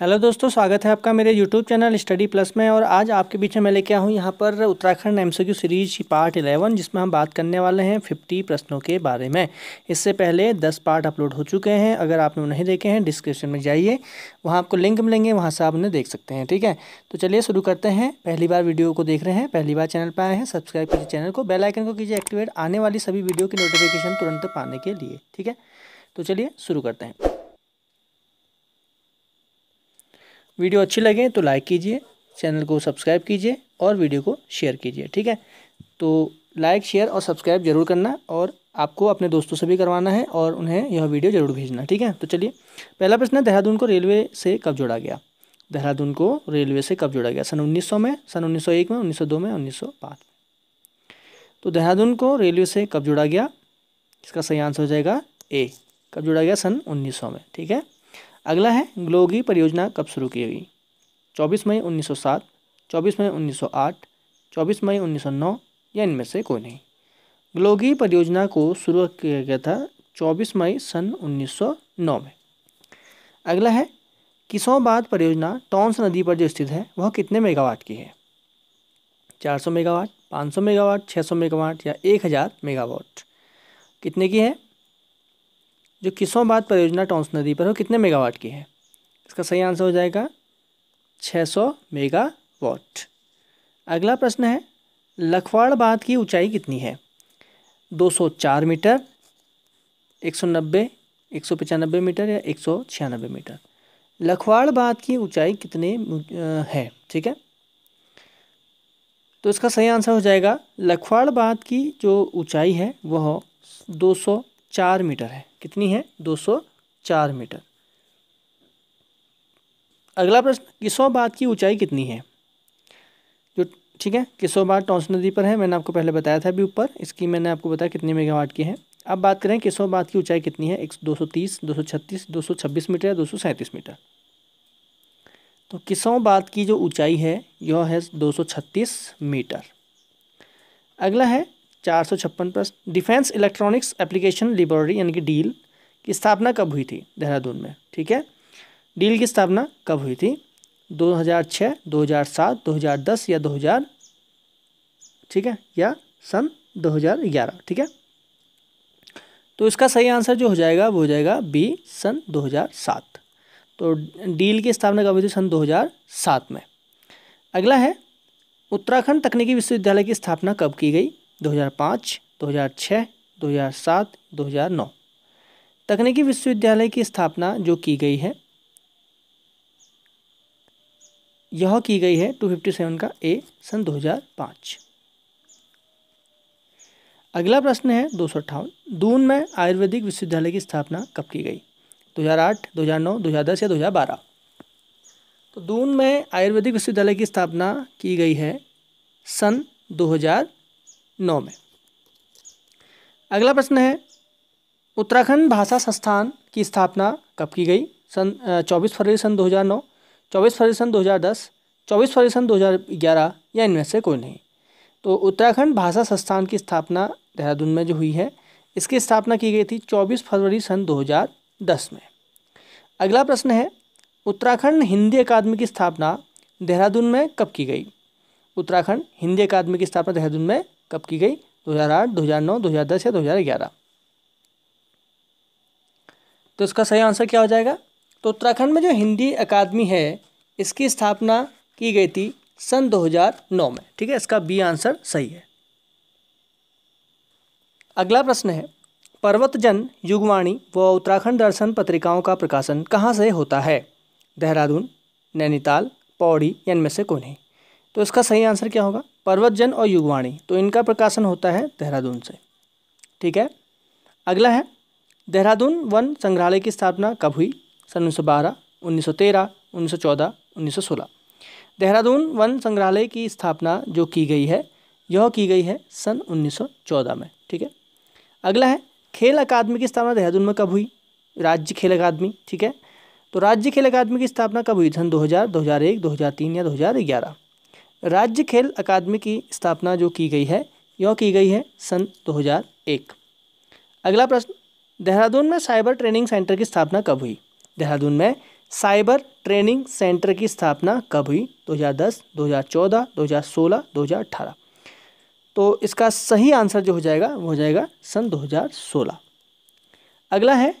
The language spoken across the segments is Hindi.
हेलो दोस्तों स्वागत है आपका मेरे यूट्यूब चैनल स्टडी प्लस में और आज आपके पीछे मैं लेके आऊँ यहाँ पर Uttarakhand MCQ series part eleven जिसमें हम बात करने वाले हैं फिफ्टी प्रश्नों के बारे में इससे पहले दस पार्ट अपलोड हो चुके हैं अगर आपने नहीं देखे हैं डिस्क्रिप्शन में जाइए वहाँ आपको लिंक मिलेंगे वहाँ से आप उन्हें देख सकते हैं ठीक है तो चलिए शुरू करते हैं पहली बार वीडियो को देख रहे हैं पहली बार चैनल पर आए हैं सब्सक्राइब कीजिए चैनल को बेलाइकन को कीजिए एक्टिवेट आने वाली सभी वीडियो की नोटिफिकेशन तुरंत पाने के लिए ठीक है तो चलिए शुरू करते हैं वीडियो अच्छी लगे तो लाइक कीजिए चैनल को सब्सक्राइब कीजिए और वीडियो को शेयर कीजिए ठीक है तो लाइक शेयर और सब्सक्राइब जरूर करना और आपको अपने दोस्तों से भी करवाना है और उन्हें यह वीडियो जरूर भेजना ठीक है तो चलिए पहला प्रश्न है देहरादून को रेलवे से कब जोड़ा गया देहरादून को रेलवे से कब जोड़ा गया सन 1900 में सन 1901 में 1902 में 1905 में तो देहरादून को रेलवे से कब जोड़ा गया इसका सही आंसर हो जाएगा ए कब जोड़ा गया सन उन्नीस में ठीक है अगला है ग्लोगी परियोजना कब शुरू की गई 24 मई 1907, 24 मई 1908, 24 मई 1909 या इनमें से कोई नहीं ग्लोगी परियोजना को शुरू किया गया था 24 मई सन 1909 में अगला है किसोबाद परियोजना टॉन्स नदी पर जो स्थित है वह कितने मेगावाट की है 400 मेगावाट 500 मेगावाट 600 मेगावाट या 1000 मेगावाट कितने की है जो किसों बाद परियोजना टोंस नदी पर हो कितने मेगावाट की है इसका सही आंसर हो जाएगा 600 मेगावाट अगला प्रश्न है लखवाड़ बांध की ऊंचाई कितनी है 204 मीटर 190, 195 मीटर या एक मीटर लखवाड़ बांध की ऊंचाई कितने है ठीक है तो इसका सही आंसर हो जाएगा लखवाड़ बांध की जो ऊंचाई है वह दो सौ चार मीटर है कितनी है दो सौ चार मीटर अगला प्रश्न किसोबाद की ऊंचाई कितनी है जो ठीक है किसोबाद टोंस नदी पर है मैंने आपको पहले बताया था अभी ऊपर इसकी मैंने आपको बताया कितनी मेगावाट की है अब बात करें किसोबाद की ऊंचाई कितनी है एक दो सौ तीस दो सौ छत्तीस दो सौ छब्बीस मीटर या दो सौ सैंतीस मीटर तो किसोबाद की जो ऊंचाई है यह है दो सौ छत्तीस मीटर अगला है चार सौ छप्पन प्रश्न डिफेंस इलेक्ट्रॉनिक्स एप्लीकेशन लेबोरेटरी यानी कि डील की स्थापना कब हुई थी देहरादून में ठीक है डील की स्थापना कब हुई थी 2006, 2007, 2010 या 2000 ठीक है या सन 2011 ठीक है तो इसका सही आंसर जो हो जाएगा वो हो जाएगा बी सन 2007 तो डील की स्थापना कब हुई थी सन 2007 में अगला है उत्तराखंड तकनीकी विश्वविद्यालय की स्थापना कब की गई 2005, 2006, 2007, 2009 तकनीकी विश्वविद्यालय की स्थापना जो की गई है यह की गई है 257 का ए सन 2005 अगला प्रश्न है दो दून में आयुर्वेदिक विश्वविद्यालय की स्थापना कब की गई 2008, 2009, 2010 या 2012 तो दून में आयुर्वेदिक विश्वविद्यालय की स्थापना की गई है सन नौ में अगला प्रश्न है उत्तराखंड भाषा संस्थान की स्थापना कब की गई सन चौबीस फरवरी सन 2009 चौबीस फरवरी सन 2010 चौबीस फरवरी सन 2011 या इनमें से कोई नहीं तो उत्तराखंड भाषा संस्थान की स्थापना देहरादून में जो हुई है इसकी स्थापना की गई थी 24 फरवरी सन 2010 में अगला प्रश्न है उत्तराखंड हिंदी अकादमी की स्थापना देहरादून में कब की गई उत्तराखंड हिंदी अकादमी की स्थापना देहरादून में कब की गई 2008, 2009, 2010 या 2011 तो इसका सही आंसर क्या हो जाएगा तो उत्तराखंड में जो हिंदी अकादमी है इसकी स्थापना की गई थी सन 2009 में ठीक है इसका बी आंसर सही है अगला प्रश्न है पर्वतजन युगवाणी व उत्तराखंड दर्शन पत्रिकाओं का प्रकाशन कहाँ से होता है देहरादून नैनीताल पौड़ी या इनमें से कौन है तो इसका सही आंसर क्या होगा पर्वत जन और युगवाणी तो इनका प्रकाशन होता है देहरादून से ठीक है अगला है देहरादून वन संग्रहालय की स्थापना कब हुई सन उन्नीस सौ बारह उन्नीस सौ तेरह उन्नीस सौ चौदह उन्नीस सौ सोलह देहरादून वन संग्रहालय की स्थापना जो की गई है यह की गई है सन उन्नीस सौ चौदह में ठीक है अगला है खेल अकादमी की स्थापना देहरादून में कब हुई राज्य खेल अकादमी ठीक है तो राज्य खेल अकादमी की स्थापना कब हुई सन दो हजार तीन या दो हज़ार ग्यारह राज्य खेल अकादमी की स्थापना जो की गई है यह की गई है सन 2001 अगला प्रश्न देहरादून में साइबर ट्रेनिंग सेंटर की स्थापना कब हुई देहरादून में साइबर ट्रेनिंग सेंटर की स्थापना कब हुई 2010, 2014, 2016, 2018 तो इसका सही आंसर जो हो जाएगा वो हो जाएगा सन 2016 अगला है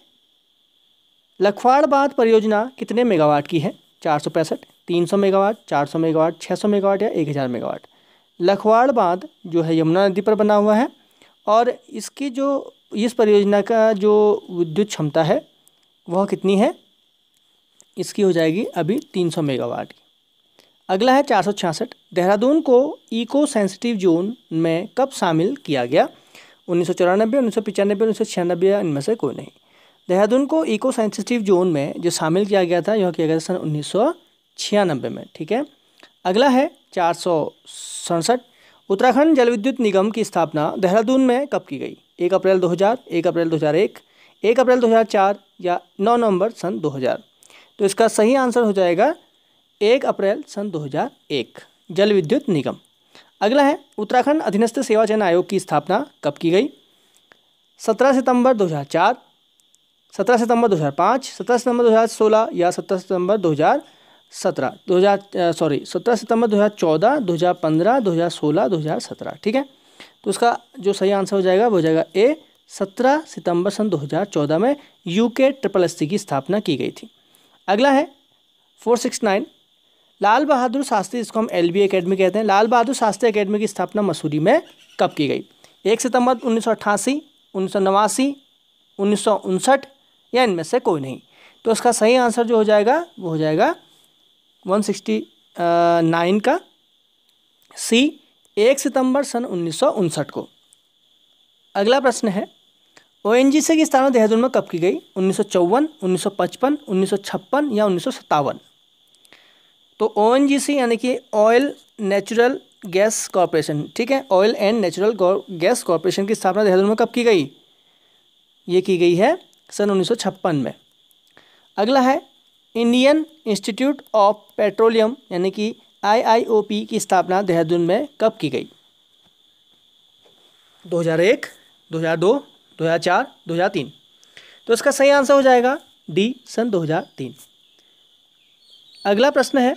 लखवाड़ बांध परियोजना कितने मेगावाट की है चार सौ पैंसठ 300 मेगावाट 400 मेगावाट 600 मेगावाट या 1000 मेगावाट लखवाड़ बांध जो है यमुना नदी पर बना हुआ है और इसकी जो इस परियोजना का जो विद्युत क्षमता है वह कितनी है इसकी हो जाएगी अभी 300 मेगावाट की अगला है चार देहरादून को इको सेंसिटिव जोन में कब शामिल किया गया उन्नीस सौ चौरानबे उन्नीस सौ पचानबे उन्नीस सौ छियानबे या इनमें से कोई नहीं देहरादून को इको सेंसिटिव जोन में जो शामिल किया गया था यह किया गया था सन उन्नीस सौ छियानबे में ठीक है अगला है चार सौ सड़सठ उत्तराखंड जल विद्युत निगम की स्थापना देहरादून में कब की गई एक अप्रैल 2000, एक अप्रैल 2001, एक अप्रैल 2004 या नौ नवंबर सन 2000 तो इसका सही आंसर हो जाएगा एक अप्रैल सन 2001 जल विद्युत निगम अगला है उत्तराखंड अधीनस्थ सेवा चयन आयोग की स्थापना कब की गई सत्रह सितंबर 2004, सत्रह सितंबर 2005, 17 सितंबर 2016 या सत्रह सितंबर सत्रह दो हज़ार सॉरी सत्रह सितंबर दो हज़ार चौदह दो हज़ार पंद्रह दो हज़ार सोलह दो हज़ार सत्रह ठीक है तो उसका जो सही आंसर हो जाएगा वो हो जाएगा ए सत्रह सितंबर सन दो हज़ार चौदह में यूके ट्रिपल एस की स्थापना की गई थी अगला है four six nine Lal Bahadur Shastri जिसको हम एल बी अकेडमी कहते हैं लाल बहादुर शास्त्री अकेडमी की स्थापना मसूरी में कब की गई एक सितंबर उन्नीस सौ अट्ठासी उन्नीस सौ नवासी उन्नीस सौ उनसठ या इनमें से कोई नहीं तो उसका सही आंसर जो हो जाएगा वो हो जाएगा वन सिक्सटी नाइन uh, का सी एक सितंबर सन उन्नीस को अगला प्रश्न है ओ एन जी से की स्थापना देहरादून में कब की गई उन्नीस सौ चौवन उन्नीस सौ पचपन उन्नीस सौ छप्पन या उन्नीस सौ सत्तावन तो ओ एन जी सी यानी कि ऑयल नेचुरल गैस कॉरपोरेशन ठीक है oil and natural gas corporation की स्थापना देहरादून में कब की गई ये की गई है सन उन्नीस में अगला है इंडियन इंस्टीट्यूट ऑफ पेट्रोलियम यानी कि आईआईओपी की स्थापना देहरादून में कब की गई 2001, 2002, 2004, 2003 तो इसका सही आंसर हो जाएगा डी सन 2003 अगला प्रश्न है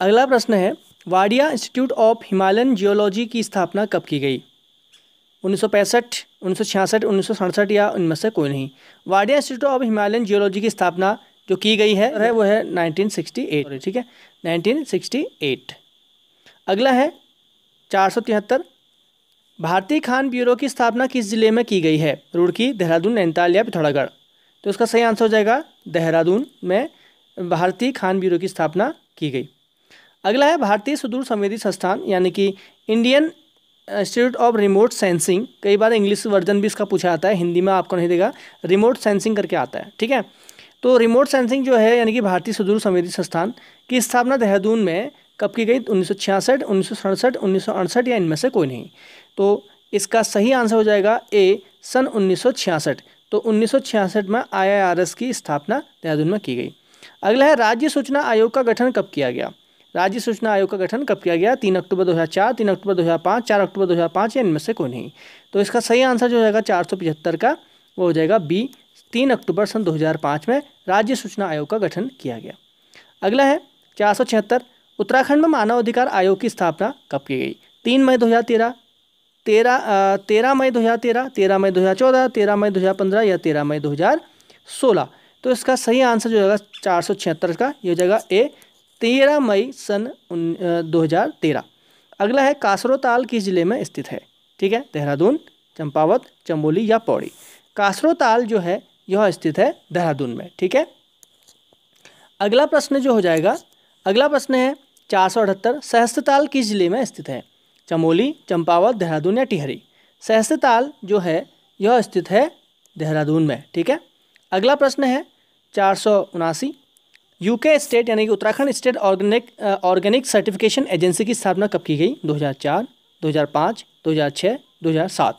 अगला प्रश्न है Wadia institute of Himalayan geology की स्थापना कब की गई उन्नीस सौ पैंसठ उन्नीस सौ छियासठ उन्नीस सौ सड़सठ या उनमें से कोई नहीं Wadia institute of Himalayan geology की स्थापना जो की गई है वह है नाइनटीन सिक्सटी ठीक है 1968 अगला है चार भारतीय खान ब्यूरो की स्थापना किस जिले में की गई है रुड़की देहरादून नैनीताल या पिथौरागढ़ तो उसका सही आंसर हो जाएगा देहरादून में भारतीय खान ब्यूरो की स्थापना की गई अगला है भारतीय सुदूर संवेदी संस्थान यानी कि Indian institute of remote sensing कई बार इंग्लिश वर्जन भी इसका पूछा जाता है हिंदी में आपको नहीं देगा रिमोट सेंसिंग करके आता है ठीक है तो रिमोट सेंसिंग जो है यानी कि भारतीय सुदूर संवेदी संस्थान की स्थापना देहरादून में कब की गई उन्नीस सौ छियासठ उन्नीस सौ सड़सठ उन्नीस सौ अड़सठ या इनमें से कोई नहीं तो इसका सही आंसर हो जाएगा ए सन उन्नीस सौ छियासठ तो उन्नीस सौ छियासठ में एस की स्थापना देहरादून में की गई अगला है राज्य सूचना आयोग का गठन कब किया गया राज्य सूचना आयोग का गठन कब किया गया तीन अक्टूबर 2004, तीन अक्टूबर 2005, चार अक्टूबर 2005 या इनमें से कोई नहीं तो इसका सही आंसर जो जाएगा चार का वो हो जाएगा बी तीन अक्टूबर सन 2005 में राज्य सूचना आयोग का गठन किया गया अगला है चार उत्तराखंड में मानव अधिकार आयोग की स्थापना कब की गई तीन मई हजार तेरह तेरह मई हजार तेरह मई दो चौदह तेरह मई पंद्रह या तेरह मई सोलह तो इसका सही आंसर जो होगा चार का ये हो जाएगा ए तेरह मई सन दो हज़ार तेरह अगला है कासरोताल किस जिले में स्थित है ठीक है देहरादून चंपावत चंबोली या पौड़ी कासरोताल जो है यह स्थित है देहरादून में ठीक है अगला प्रश्न जो हो जाएगा अगला प्रश्न है चार सौ अठहत्तर सहस्त्रताल किस जिले में स्थित है चमोली चंपावत देहरादून या टिहरी सहस्त्रताल जो है यह स्थित है देहरादून में ठीक है अगला प्रश्न है चार सौ उनासी यूके स्टेट यानी कि Uttarakhand state organic organic certification agency की स्थापना कब की गई 2004, 2005, 2006, 2007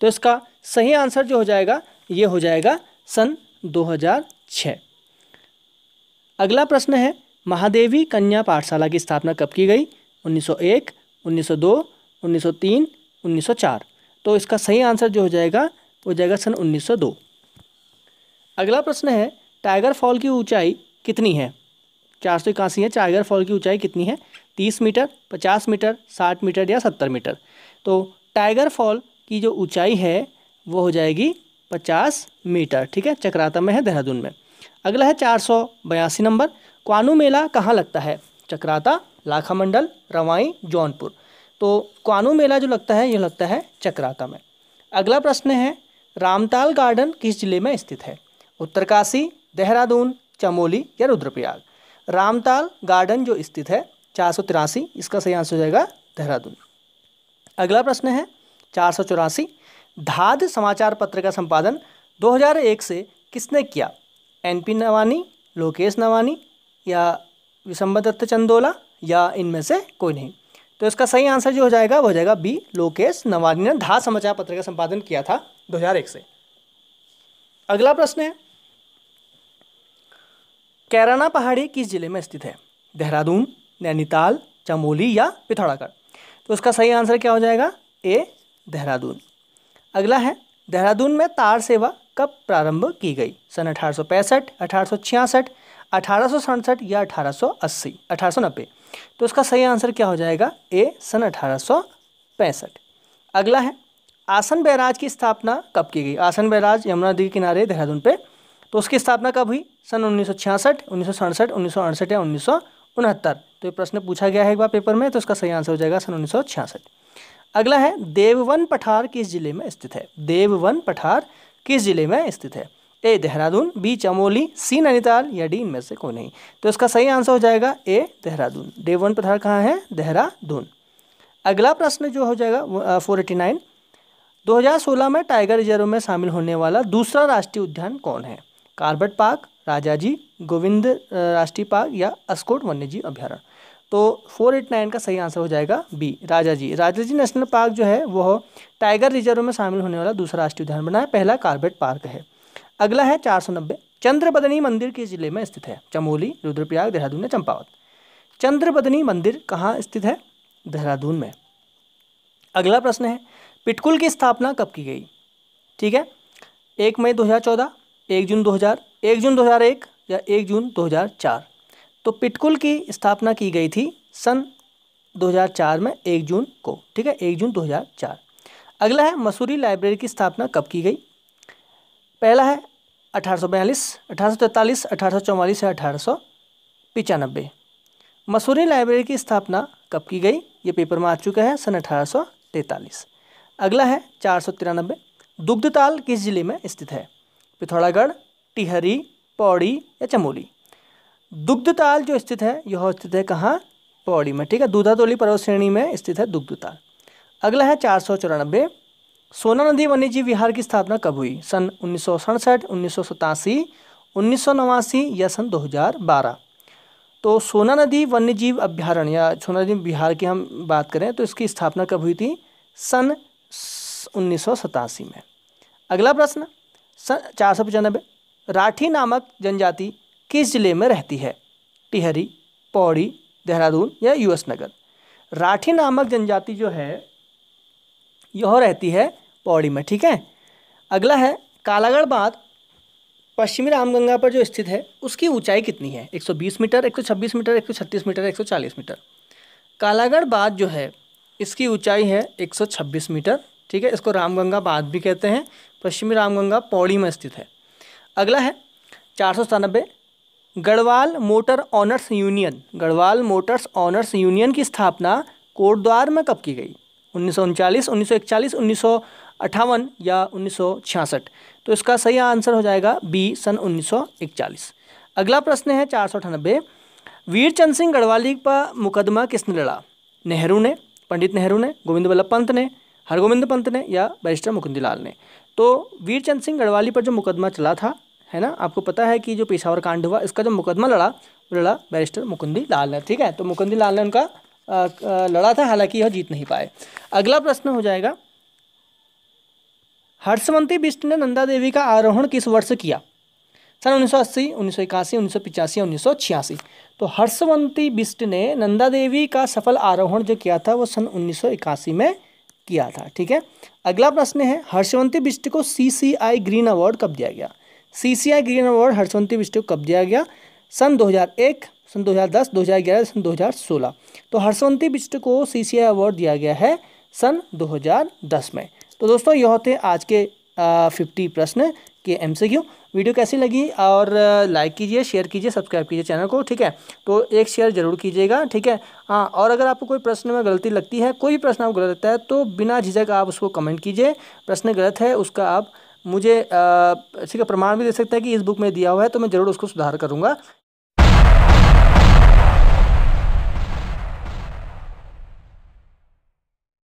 तो इसका सही आंसर जो हो जाएगा ये हो जाएगा सन 2006 अगला प्रश्न है महादेवी कन्या पाठशाला की स्थापना कब की गई 1901, 1902, 1903, 1904 तो इसका सही आंसर जो हो जाएगा वो हो जाएगा सन 1902 अगला प्रश्न है टाइगर फॉल की ऊंचाई कितनी है चार सौ इक्यासी है टाइगर फॉल की ऊंचाई कितनी है तीस मीटर पचास मीटर साठ मीटर या सत्तर मीटर तो टाइगर फॉल की जो ऊंचाई है वो हो जाएगी पचास मीटर ठीक है चक्राता में है देहरादून में अगला है चार सौ बयासी नंबर क्वानू मेला कहाँ लगता है चक्राता लाखा मंडल रवाई जौनपुर तो क्वानू मेला जो लगता है ये लगता है चक्राता में अगला प्रश्न है रामताल गार्डन किस जिले में स्थित है उत्तरकाशी देहरादून चमोली या रुद्रप्रयाग रामताल गार्डन जो स्थित है चार इसका सही आंसर हो जाएगा देहरादून अगला प्रश्न है चार धाद समाचार पत्र का संपादन 2001 से किसने किया एनपी नवानी लोकेश नवानी या विशंबर दत्त चंदोला या इनमें से कोई नहीं तो इसका सही आंसर जो हो जाएगा वो हो जाएगा बी लोकेश नवानी ने धाद समाचार पत्र का संपादन किया था 2001 से अगला प्रश्न है कैराना पहाड़ी किस जिले में स्थित है देहरादून नैनीताल चमोली या पिथौरागढ़ तो उसका सही आंसर क्या हो जाएगा ए देहरादून अगला है देहरादून में तार सेवा कब प्रारंभ की गई सन अठारह सौ पैंसठ अठारह सौ छियासठ अठारह सौ सड़सठ या अठारह सौ अस्सी अठारह सौ नब्बे तो उसका सही आंसर क्या हो जाएगा ए सन अठारह सौ पैंसठ अगला है आसन बैराज की स्थापना कब की गई आसन बैराज यमुना नदी किनारे देहरादून पे तो उसकी स्थापना कब हुई सन उन्नीस सौ छियासठ उन्नीस सौ सड़सठ उन्नीस सौ अड़सठ या उन्नीस सौ उनहत्तर तो ये प्रश्न पूछा गया है एक बार पेपर में तो इसका सही आंसर हो जाएगा सन उन्नीस सौ छियासठ अगला है देववन पठार किस जिले में स्थित है देववन पठार किस जिले में स्थित है A Dehradun B Chamoli C Nainital या डी इनमें से कोई नहीं तो इसका सही आंसर हो जाएगा ए देहरादून देववन पठार कहाँ है देहरादून अगला प्रश्न जो हो जाएगा फोर एटी नाइन सोलह में टाइगर रिजर्व में शामिल होने वाला दूसरा राष्ट्रीय उद्यान कौन है कार्बेट पार्क राजाजी गोविंद राष्ट्रीय पार्क या अस्कोट वन्यजीव अभ्यारण्य तो फोर एट नाइन का सही आंसर हो जाएगा B Rajaji Rajaji national park जो है वह टाइगर रिजर्व में शामिल होने वाला दूसरा राष्ट्रीय उद्यान बना है पहला कार्बेट पार्क है अगला है चार सौ नब्बे चंद्रबदनी मंदिर किस जिले में स्थित है चमोली रुद्रप्रयाग देहरादून या चंपावत चंद्रबदनी मंदिर कहाँ स्थित है देहरादून में अगला प्रश्न है पिटकुल की स्थापना कब की गई ठीक है एक मई चौदह एक जून 2000, एक जून 2001 या एक जून 2004 तो पिटकुल की स्थापना की गई थी सन 2004 में एक जून को ठीक है एक जून 2004 अगला है मसूरी लाइब्रेरी की स्थापना कब की गई पहला है अठारह अठारह सौ चौवालीस या अठारह मसूरी लाइब्रेरी की स्थापना कब की गई ये पेपर में आ चुका है सन अठारह अगला है चार सौ तिरानबे दुग्धताल किस जिले में स्थित है पिथौरागढ़ टिहरी पौड़ी या चमोली दुग्धताल जो स्थित है यह स्थित है कहाँ पौड़ी में ठीक है दूधातोली पर्वत श्रेणी में स्थित है दुग्धताल अगला है चार सौ चौरानबे सोना नदी वन्यजीव विहार की स्थापना कब हुई सन उन्नीस सौ सड़सठ उन्नीस सौ सतासी उन्नीस सौ नवासी या सन दो हज़ार बारह तो सोना नदी वन्यजीव अभ्यारण्य या सोना नदी बिहार की हम बात करें तो इसकी स्थापना कब हुई थी सन उन्नीस सौ सतासी में अगला प्रश्न चार सौ पचानबे राठी नामक जनजाति किस जिले में रहती है टिहरी पौड़ी देहरादून या यूएस नगर राठी नामक जनजाति जो है यह रहती है पौड़ी में ठीक है अगला है कालागढ़ बांध पश्चिमी रामगंगा पर जो स्थित है उसकी ऊंचाई कितनी है 120 meter 126 meter 136 meter 140 meter Kalagarh बांध जो है इसकी ऊंचाई है 126 मीटर ठीक है इसको रामगंगा बांध भी कहते हैं पश्चिमी रामगंगा पौड़ी में स्थित है अगला है चार सौ सतानबे Garhwal motor owners union Garhwal motors owners union की स्थापना कोटद्वार में कब की गई उन्नीस सौ उनचालीस उन्नीस सौ इकचालीस उन्नीस सौ अट्ठावन या उन्नीस सौ छियासठ तो इसका सही आंसर हो जाएगा बी सन उन्नीस सौ अगला प्रश्न है चार सौ अठानबे वीरचंद सिंह गढ़वाली का मुकदमा किसने लड़ा नेहरू ने पंडित नेहरू ने गोविंद वल्लभ पंत ने हरगोविंद पंत ने या बैरिस्टर मुकुंदीलाल ने तो वीरचंद सिंह गढ़वाली पर जो मुकदमा चला था है ना आपको पता है कि जो पेशावर कांड हुआ इसका जो मुकदमा लड़ा वो लड़ा बैरिस्टर मुकुंदी लाल ने ठीक है तो मुकुंदी लाल ने उनका लड़ा था हालांकि यह जीत नहीं पाए अगला प्रश्न हो जाएगा हर्षवंती बिष्ट ने नंदा देवी का आरोहण किस वर्ष किया सन उन्नीस सौ अस्सी उन्नीस सौ इक्यासी उन्नीस सौ पिचासी उन्नीस सौ छियासी तो हर्षवंती बिष्ट ने नंदा देवी का सफल आरोहण जो किया था वो सन उन्नीस सौ इक्यासी में किया था ठीक है अगला प्रश्न है हर्षवंती बिष्ट को सीसीआई ग्रीन अवार्ड कब दिया गया CCI green award Harshwanti Bisht को कब दिया गया सन 2001 सन 2010 2011 सन 2016 तो हर्षवंती बिष्ट को सीसीआई अवार्ड दिया गया है सन 2010 में तो दोस्तों यह होते हैं आज के फिफ्टी प्रश्न के क्यू वीडियो कैसी लगी और लाइक कीजिए शेयर कीजिए सब्सक्राइब कीजिए चैनल को ठीक है तो एक शेयर ज़रूर कीजिएगा ठीक है हाँ और अगर आपको कोई प्रश्न में गलती लगती है कोई भी प्रश्न आपको गलत लगता है तो बिना झिझक आप उसको कमेंट कीजिए प्रश्न गलत है उसका आप मुझे ठीक है प्रमाण भी दे सकते हैं कि इस बुक में दिया हुआ है तो मैं ज़रूर उसको सुधार करूँगा